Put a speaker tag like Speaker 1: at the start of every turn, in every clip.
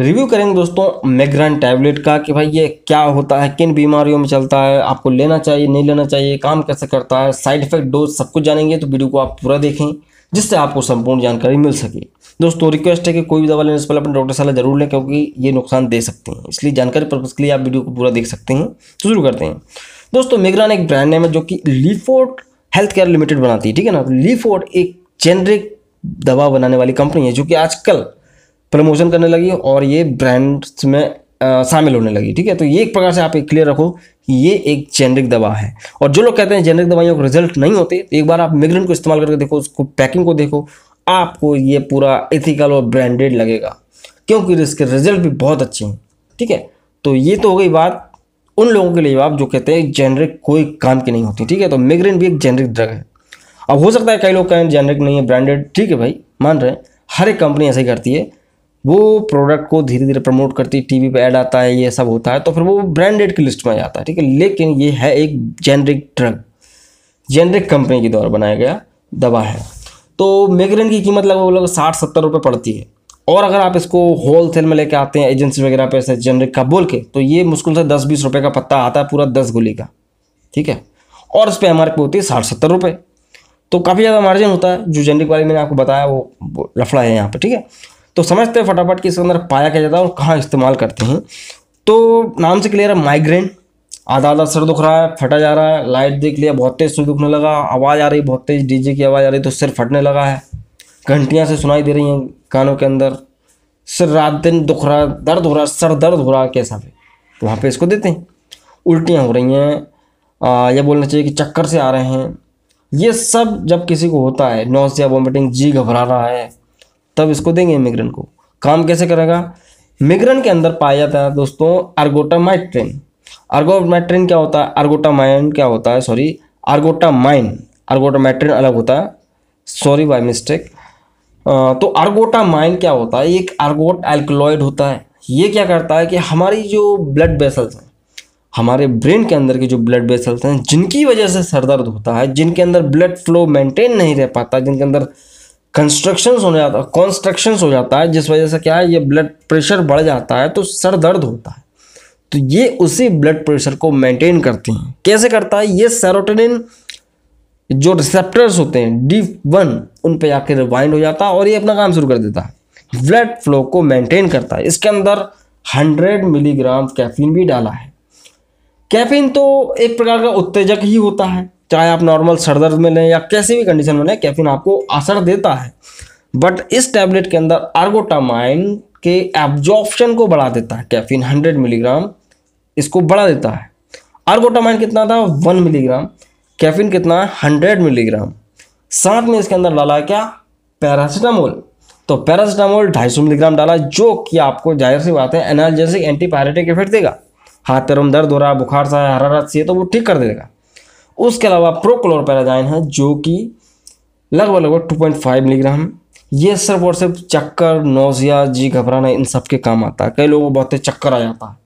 Speaker 1: review करेंगे दोस्तों मेग्रान tablet का कि भाई ये क्या होता है किन बीमारियों में चलता है आपको लेना चाहिए नहीं लेना चाहिए काम कैसे करता है साइड इफेक्ट डोज सब कुछ जानेंगे तो वीडियो को आप पूरा देखें जिससे आपको संपूर्ण जानकारी मिल सके दोस्तों रिक्वेस्ट है कि कोई भी दवा लेने से पहले अपने डॉक्टर सलाह जरूर लें क्योंकि ये नुकसान दे सकते हैं इसलिए जानकारी पर्पज़ के लिए आप वीडियो को पूरा देख सकते हैं तो शुरू करते हैं दोस्तों मेग्रान एक ब्रांड नेम है जो कि लीफोर्ट हेल्थ केयर लिमिटेड बनाती है ठीक है ना लीफोर्ट एक जेनरिक दवा बनाने वाली कंपनी है जो कि आजकल प्रमोशन करने लगी और ये ब्रांड्स में शामिल होने लगी ठीक है तो ये एक प्रकार से आप एक क्लियर रखो कि ये एक जेनरिक दवा है और जो लोग कहते हैं जेनरिक दवाइयों के रिजल्ट नहीं होते तो एक बार आप मिग्रेन को इस्तेमाल करके देखो उसको पैकिंग को देखो आपको ये पूरा एथिकल और ब्रांडेड लगेगा क्योंकि इसके रिजल्ट भी बहुत अच्छे हैं ठीक है तो ये तो हो गई बात उन लोगों के लिए आप जो कहते हैं जेनरिक कोई काम की नहीं होती ठीक है तो मिग्रेन भी एक जेनरिक ड्रग है अब हो सकता है कई लोग कहें जेनरिक नहीं है ब्रांडेड ठीक है भाई मान रहे हैं हर एक कंपनी ऐसे ही करती है वो प्रोडक्ट को धीरे धीरे प्रमोट करती है टीवी पे ऐड आता है ये सब होता है तो फिर वो ब्रांडेड की लिस्ट में जाता है ठीक है लेकिन ये है एक जेनरिक ड्रग जेनरिक कंपनी के द्वारा बनाया गया दवा है तो मेगरेन की कीमत लगभग लगभग साठ सत्तर रुपये पड़ती है और अगर आप इसको होलसेल में लेके आते हैं एजेंसी वगैरह पे ऐसे जेनरिक का बोल के तो ये मुश्किल से दस बीस रुपये का पत्ता आता है पूरा दस गोली का ठीक है और इस पर एम आर पी होती है साठ सत्तर रुपये तो काफ़ी ज़्यादा मार्जिन होता है जो जेनरिक वाले मैंने आपको बताया वो लफड़ा है यहाँ पर ठीक है तो समझते हैं फटाफट कि इसके अंदर पाया क्या जाता है और कहाँ इस्तेमाल करते हैं तो नाम से क्लियर है माइग्रेन आधा आधा सर दुख रहा है फटा जा रहा है लाइट देख लिया बहुत तेज़ से दुखने लगा आवाज़ आ रही बहुत तेज़ डीजे की आवाज़ आ रही तो सिर फटने लगा है घंटियाँ से सुनाई दे रही हैं कानों के अंदर सिर रात दिन दुख रहा दर्द हो रहा सर दर्द हो रहा कैसा है तो वहाँ पे इसको देते हैं उल्टियाँ हो रही हैं यह बोलना चाहिए कि चक्कर से आ रहे हैं ये सब जब किसी को होता है नौसिया वॉमिटिंग जी घबरा रहा है तब इसको देंगे मिग्रेन को काम कैसे करेगा मिग्रेन के अंदर पाया जाता है दोस्तों अर्गोटामाइट्रिन अर्गोटामाइट्रिन क्या होता है अर्गोटामाइन क्या होता है सॉरी अर्गोटामाइन अर्गोटामाइट्रेन अलग होता है सॉरी बाय मिस्टेक तो अर्गोटामाइन क्या होता है एक अर्गोट एल्कोलॉइड होता है ये क्या करता है कि हमारी जो ब्लड वेसल्स हैं हमारे ब्रेन के अंदर के जो ब्लड वेसल्स हैं जिनकी वजह से सर दर्द होता है जिनके अंदर ब्लड फ्लो मेंटेन नहीं रह पाता जिनके अंदर कंस्ट्रक्शन हो जाता है कॉन्स्ट्रक्शन हो जाता है जिस वजह से क्या है ये ब्लड प्रेशर बढ़ जाता है तो सर दर्द होता है तो ये उसी ब्लड प्रेशर को मेंटेन करती हैं कैसे करता है ये सेरोटोनिन जो रिसेप्टर्स होते हैं डी वन उन पर जाकर रिवाइंड हो जाता है और ये अपना काम शुरू कर देता है ब्लड फ्लो को मेंटेन करता है इसके अंदर हंड्रेड मिलीग्राम कैफीन भी डाला है कैफीन तो एक प्रकार का उत्तेजक ही होता है चाहे आप नॉर्मल सर दर्द में लें या कैसी भी कंडीशन में लें कैफीन आपको असर देता है बट इस टैबलेट के अंदर आर्गोटामाइन के एब्जॉर्प्शन को बढ़ा देता है कैफीन 100 मिलीग्राम इसको बढ़ा देता है आर्गोटामाइन कितना था 1 मिलीग्राम कैफीन कितना है हंड्रेड मिलीग्राम साथ में इसके अंदर डाला क्या पैरासिटामोल तो पैरासिटामोल ढाई मिलीग्राम डाला जो कि आपको जाहिर सी बात है एनर्जेसिक एंटीपायरेटिक इफेक्ट देगा हाथ पैरों में दर्द हो रहा है बुखार सा हरारत सी है तो वो ठीक कर देगा उसके अलावा पैराजाइन है जो कि लगभग लगभग टू पॉइंट फाइव मिलीग्राम ये सिर्फ और सिर्फ चक्कर नोजिया जी घबराना इन सब के काम आता है कई लोगों को बहुत चक्कर आ जाता है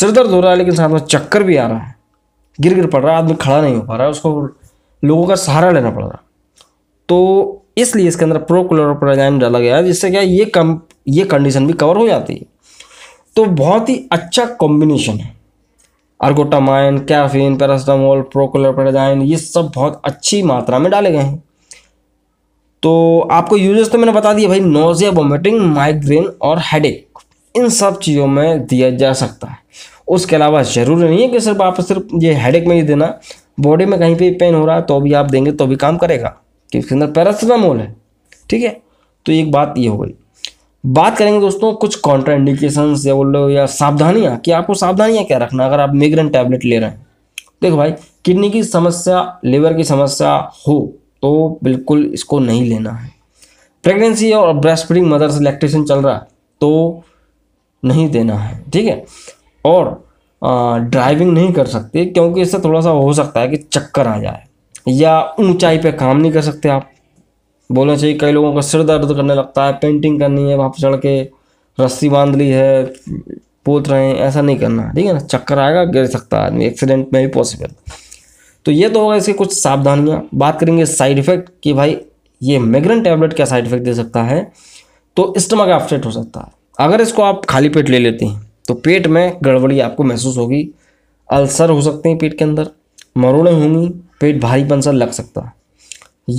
Speaker 1: सिर दर्द हो रहा है लेकिन साथ में चक्कर भी आ रहा है गिर गिर पड़ रहा है आदमी खड़ा नहीं हो पा रहा है उसको लोगों का सहारा लेना पड़ रहा तो इसलिए इसके अंदर पैराजाइन डाला गया है जिससे क्या ये कम ये कंडीशन भी कवर हो जाती है तो बहुत ही अच्छा कॉम्बिनेशन है अर्गोटामाइन कैफीन पैरास्टामोल प्रोकोलोपेडाइन ये सब बहुत अच्छी मात्रा में डाले गए हैं तो आपको यूजेस तो मैंने बता दिया भाई नोजिया वोमिटिंग माइग्रेन और हेड इन सब चीज़ों में दिया जा सकता है उसके अलावा ज़रूरी नहीं है कि सिर्फ आप सिर्फ ये हेड में ही देना बॉडी में कहीं पे पेन हो रहा है तो भी आप देंगे तो भी काम करेगा कि उसके अंदर पैरासिटामोल है ठीक है तो एक बात ये हो गई बात करेंगे दोस्तों कुछ कॉन्ट्रा इंडिकेशन या बोल लो या सावधानियाँ कि आपको सावधानियाँ क्या रखना अगर आप मिग्रेन टैबलेट ले रहे हैं देखो भाई किडनी की समस्या लिवर की समस्या हो तो बिल्कुल इसको नहीं लेना है प्रेगनेंसी और ब्रेस्ट फीडिंग मदर से इलेक्ट्रेशन चल रहा है तो नहीं देना है ठीक है और आ, ड्राइविंग नहीं कर सकते क्योंकि इससे थोड़ा सा हो सकता है कि चक्कर आ जाए या ऊंचाई पे काम नहीं कर सकते आप बोलना चाहिए कई लोगों का सिर दर्द करने लगता है पेंटिंग करनी है वहाँ पर चढ़ के रस्सी बांध ली है पोत रहे हैं ऐसा नहीं करना ठीक है ना चक्कर आएगा गिर सकता है आदमी एक्सीडेंट में भी पॉसिबल तो ये तो होगा इसकी कुछ सावधानियाँ बात करेंगे साइड इफेक्ट कि भाई ये मेग्रेन टैबलेट क्या साइड इफेक्ट दे सकता है तो स्टमक अपसेट हो सकता है अगर इसको आप खाली पेट ले लेते हैं तो पेट में गड़बड़ी आपको महसूस होगी अल्सर हो सकते हैं पेट के अंदर मरोड़ें होंगी पेट भारीपन सा लग सकता है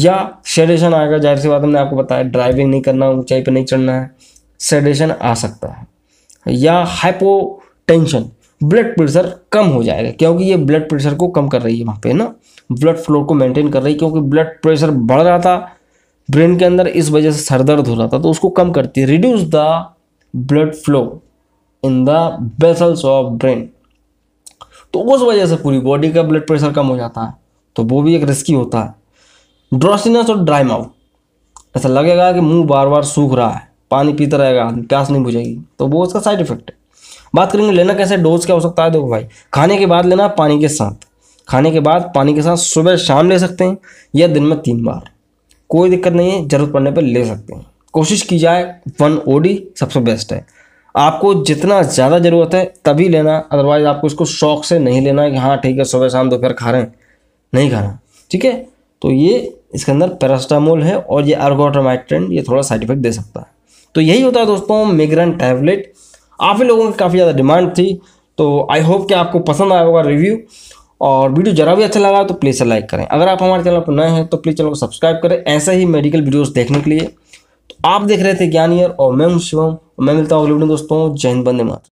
Speaker 1: या सेडेशन आएगा जाहिर सी बात हमने आपको बताया ड्राइविंग नहीं करना ऊंचाई पर नहीं चढ़ना है सेडेशन आ सकता है या हाइपोटेंशन ब्लड प्रेशर कम हो जाएगा क्योंकि ये ब्लड प्रेशर को कम कर रही है वहाँ पे ना ब्लड फ्लो को मेंटेन कर रही है क्योंकि ब्लड प्रेशर बढ़ रहा था ब्रेन के अंदर इस वजह से सर दर्द हो रहा था तो उसको कम करती है reduce the blood flow in the vessels of brain तो उस वजह से पूरी बॉडी का ब्लड प्रेशर कम हो जाता है तो वो भी एक रिस्की होता है ड्रॉसिनस और ड्राई माउथ ऐसा लगेगा कि मुंह बार बार सूख रहा है पानी पीता रहेगा आदमी प्यास नहीं बुझेगी तो वो उसका साइड इफेक्ट है बात करेंगे लेना कैसे डोज क्या हो सकता है देखो भाई खाने के बाद लेना पानी के साथ खाने के बाद पानी के साथ सुबह शाम ले सकते हैं या दिन में तीन बार कोई दिक्कत नहीं है ज़रूरत पड़ने पर ले सकते हैं कोशिश की जाए वन डी सबसे बेस्ट है आपको जितना ज़्यादा ज़रूरत है तभी लेना अदरवाइज आपको इसको शौक से नहीं लेना कि हाँ ठीक है सुबह शाम दोपहर खा रहे हैं नहीं खाना ठीक है तो ये इसके अंदर पैरास्टामोल है और ये अर्गोटोमाइट्रेन ये थोड़ा साइड इफेक्ट दे सकता है तो यही होता है दोस्तों मिग्रेन टैबलेट आप ही लोगों की काफ़ी ज़्यादा डिमांड थी तो आई होप कि आपको पसंद आया होगा रिव्यू और वीडियो जरा भी अच्छा लगा तो प्लीज़ से लाइक करें अगर आप हमारे चैनल पर नए हैं तो प्लीज़ चैनल को सब्सक्राइब करें ऐसे ही मेडिकल वीडियोस देखने के लिए तो आप देख रहे थे ज्ञानियर और मैं हूँ शिवम मैं मिलता हूँ अगले वीडियो दोस्तों जय हिंद बंदे मात